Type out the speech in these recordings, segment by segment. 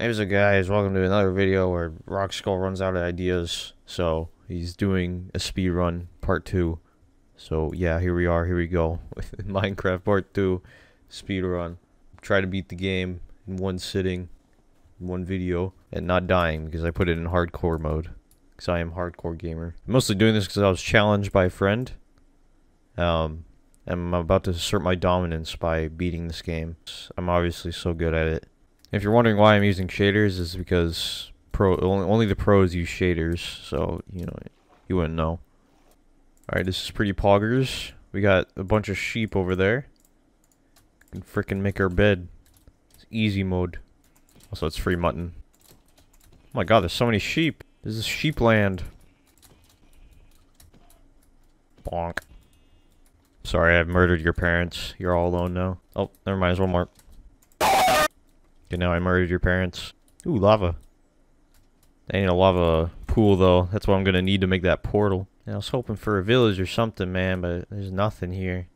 Hey, what's up, guys, welcome to another video where Rock Skull runs out of ideas, so he's doing a speed run part 2. So yeah, here we are, here we go, with Minecraft part 2 speed run. Try to beat the game in one sitting, in one video, and not dying because I put it in hardcore mode, because I am hardcore gamer. I'm mostly doing this because I was challenged by a friend, um, and I'm about to assert my dominance by beating this game. I'm obviously so good at it. If you're wondering why I'm using shaders, is because pro only, only the pros use shaders, so you know you wouldn't know. All right, this is pretty poggers. We got a bunch of sheep over there. We can freaking make our bed. It's easy mode. Also, it's free mutton. Oh my god, there's so many sheep. This is sheep land. Bonk. Sorry, I've murdered your parents. You're all alone now. Oh, never mind. There's one more. You know, I murdered your parents. Ooh, lava. They ain't a lava pool, though. That's what I'm going to need to make that portal. And I was hoping for a village or something, man, but there's nothing here.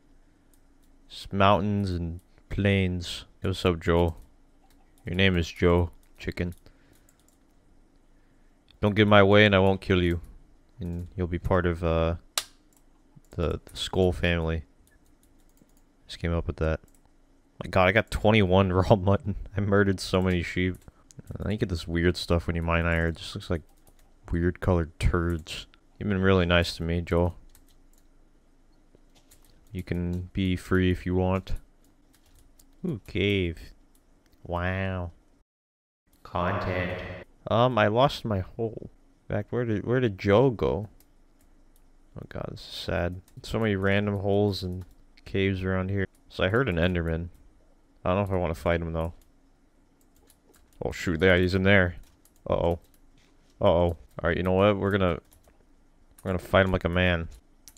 Just mountains and plains. Hey, what's up, Joe? Your name is Joe, chicken. Don't get my way and I won't kill you. And you'll be part of uh, the, the Skull family. Just came up with that god, I got 21 raw mutton. I murdered so many sheep. I uh, get this weird stuff when you mine iron. It just looks like weird colored turds. You've been really nice to me, Joel. You can be free if you want. Ooh, cave. Wow. Content. Um, I lost my hole. In fact, where did where did Joe go? Oh god, this is sad. So many random holes and caves around here. So I heard an Enderman. I don't know if I want to fight him, though. Oh, shoot. Yeah, he's in there. Uh-oh. Uh-oh. Alright, you know what? We're gonna... We're gonna fight him like a man.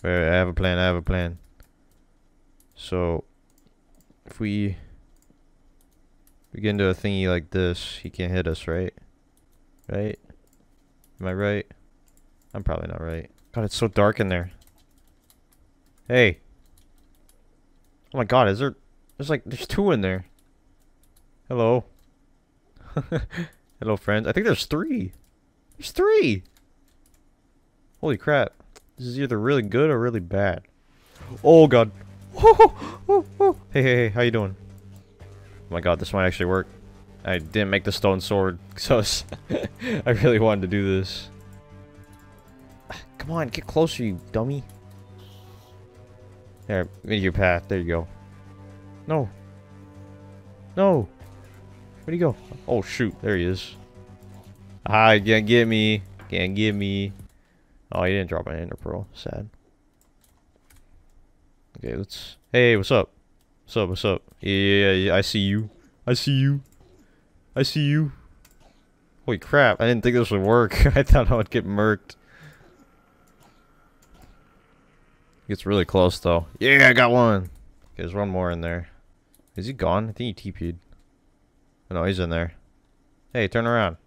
Wait, wait, I have a plan. I have a plan. So... If we... We get into a thingy like this, he can't hit us, right? Right? Am I right? I'm probably not right. God, it's so dark in there. Hey! Oh my god, is there... There's like, there's two in there. Hello. Hello, friends. I think there's three. There's three! Holy crap. This is either really good or really bad. Oh, God. Hey, hey, hey, how you doing? Oh my god, this might actually work. I didn't make the stone sword, so I really wanted to do this. Come on, get closer, you dummy. There, meteor path. There you go. No. No. Where'd he go? Oh, shoot. There he is. I ah, can't get me. Can't get me. Oh, he didn't drop my ender pearl. Sad. Okay, let's... Hey, what's up? What's up, what's up? Yeah, yeah, yeah, I see you. I see you. I see you. Holy crap, I didn't think this would work. I thought I would get murked. Gets really close, though. Yeah, I got one. Okay, there's one more in there. Is he gone? I think he TP'd. Oh, no, he's in there. Hey, turn around.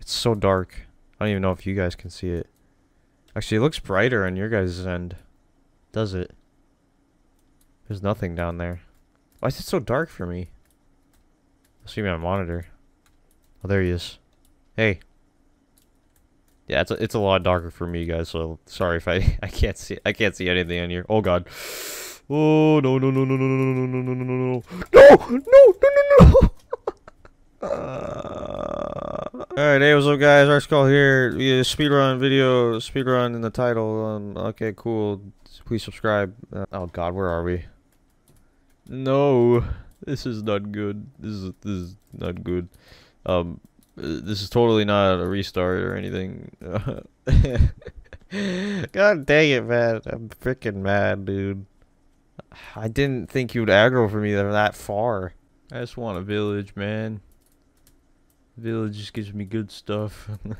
It's so dark. I don't even know if you guys can see it. Actually, it looks brighter on your guys' end. Does it? There's nothing down there. Why is it so dark for me? Must be my monitor. Oh, there he is. Hey. Yeah, it's a, it's a lot darker for me, guys. So sorry if I I can't see I can't see anything on here. Oh God. Oh no no no no no no no no no no no no no no no no no. no Alright, hey what's up guys, Artskull here. Yeah, speedrun video, speedrun in the title. Um, okay, cool. Please subscribe. Uh, oh god, where are we? No, this is not good. This is this is not good. Um, this is totally not a restart or anything. God dang it, man. I'm freaking mad, dude. I didn't think you would aggro for me that far. I just want a village, man. Village just gives me good stuff. and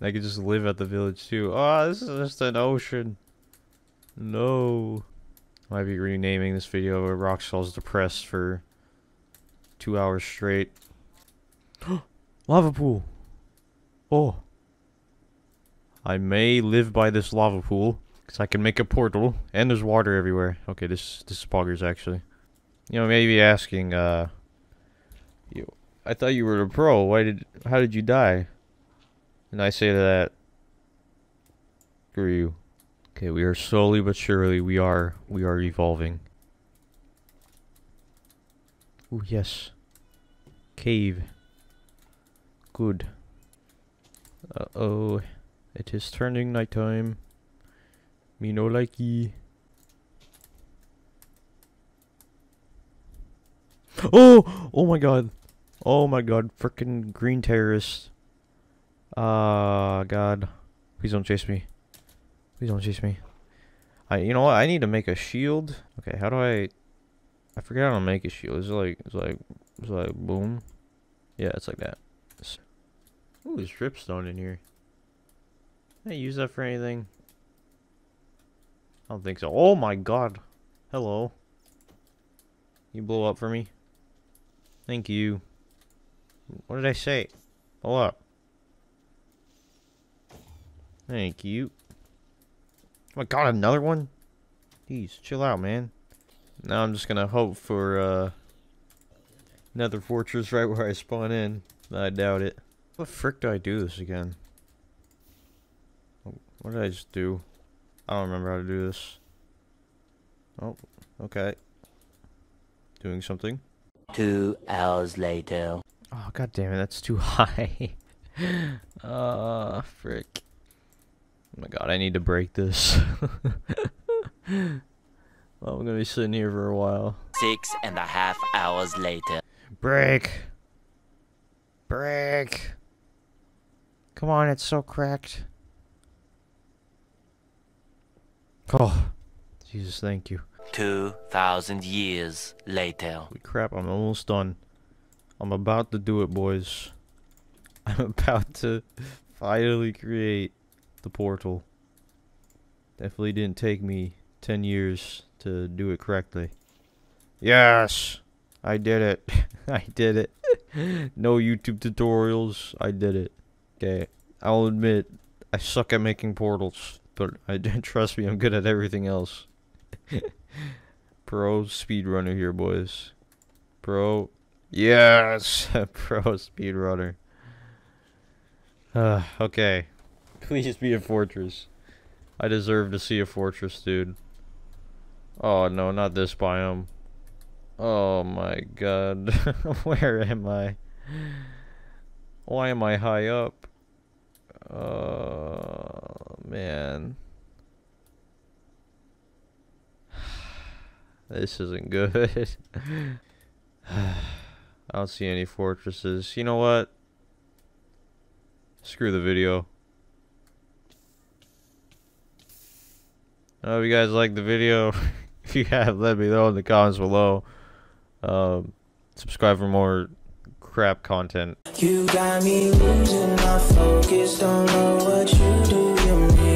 I could just live at the village too. Oh, this is just an ocean. No. I might be renaming this video Rockstall's Depressed for two hours straight. lava pool! Oh. I may live by this lava pool. Because I can make a portal, and there's water everywhere. Okay, this this is poggers, actually. You know, maybe asking, uh... You, I thought you were a pro. Why did... How did you die? And I say to that... Screw you. Okay, we are slowly but surely, we are... We are evolving. Oh, yes. Cave. Good. Uh-oh. It is turning nighttime. Me no likey. Oh! Oh my god. Oh my god. Freaking green terrorist! Ah, uh, god. Please don't chase me. Please don't chase me. I, you know what? I need to make a shield. Okay, how do I... I forget how to make a shield. It's like, it's like, it's like, boom. Yeah, it's like that. Ooh, there's dripstone in here. Can I use that for anything? I don't think so. Oh my god. Hello. You blow up for me. Thank you. What did I say? Blow up. Thank you. Oh my god, another one? Jeez, chill out, man. Now I'm just gonna hope for uh, another fortress right where I spawn in. I doubt it. What frick do I do this again? What did I just do? I don't remember how to do this. Oh, okay. Doing something. Two hours later. Oh, god damn it, that's too high. uh, frick. Oh my god, I need to break this. well, I'm gonna be sitting here for a while. Six and a half hours later. Break! Break! Come on, it's so cracked. Oh, Jesus, thank you. 2,000 years later. Holy crap, I'm almost done. I'm about to do it, boys. I'm about to finally create the portal. Definitely didn't take me 10 years to do it correctly. Yes! I did it. I did it. no YouTube tutorials. I did it. Okay. I'll admit, I suck at making portals but I trust me, I'm good at everything else. Pro speedrunner here, boys. Pro, yes, pro speedrunner. Uh, okay, please be a fortress. I deserve to see a fortress, dude. Oh no, not this biome. Oh my god, where am I? Why am I high up? Uh, This isn't good. I don't see any fortresses. You know what? Screw the video. I hope you guys liked the video. if you have, let me know in the comments below. Um, subscribe for more crap content. You got me losing my focus, don't know what you do